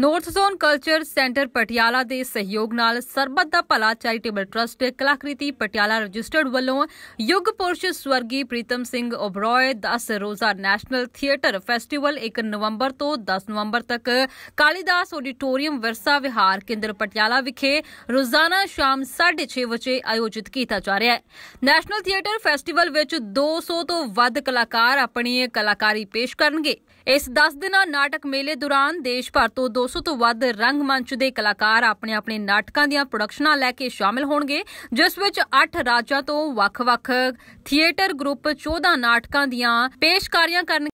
north zone culture centre Patiala ਦੇ ਸਹਿਯੋਗ ਨਾਲ Sarbat da Bhala charitable trust Kalakriti Patiala registered ਵੱਲੋਂ ਯੁੱਗ ਪੁਰਸ਼ ਸਵਰਗੀ ਪ੍ਰੀਤਮ ਸਿੰਘ ਓਬਰੋਏ 10 ਰੋਜ਼ਾ ਨੈਸ਼ਨਲ ਥੀਏਟਰ ਫੈਸਟੀਵਲ 1 ਨਵੰਬਰ ਤੋਂ 10 ਨਵੰਬਰ ਤੱਕ ਕਾਲੀਦਾਸ ਆਡੀਟੋਰੀਅਮ ਵਿਰਸਾ ਵਿਹਾਰ ਕੇਂਦਰ ਪਟਿਆਲਾ ਵਿਖੇ ਰੋਜ਼ਾਨਾ ਸ਼ਾਮ 6:30 ਵਜੇ ਆਯੋਜਿਤ ਕੀਤਾ ਜਾ ਰਿਹਾ ਹੈ ਨੈਸ਼ਨਲ ਥੀਏਟਰ ਫੈਸਟੀਵਲ ਵਿੱਚ 200 ਤੋਂ ਵੱਧ ਕਲਾਕਾਰ ਆਪਣੀ ਕਲਾਕਾਰੀ ਪੇਸ਼ ਕਰਨਗੇ ਇਸ 10 ਦਿਨਾਂ ਨਾਟਕ ਮੇਲੇ ਦੌਰਾਨ ਦੇਸ਼ ਭਰ ਤੋਂ 200 ਤੋਂ ਵੱਧ ਰੰਗਮੰਚ ਦੇ ਕਲਾਕਾਰ ਆਪਣੇ ਆਪਣੇ ਨਾਟਕਾਂ ਦੀਆਂ ਪ੍ਰੋਡਕਸ਼ਨਾਂ ਲੈ ਕੇ ਸ਼ਾਮਿਲ ਹੋਣਗੇ ਜਿਸ ਵਿੱਚ 8 ਰਾਜਾਂ ਤੋਂ ਵੱਖ-ਵੱਖ ਥੀਏਟਰ ਗਰੁੱਪ 14 ਨਾਟਕਾਂ ਦੀਆਂ ਪੇਸ਼ਕਾਰੀਆਂ ਕਰਨ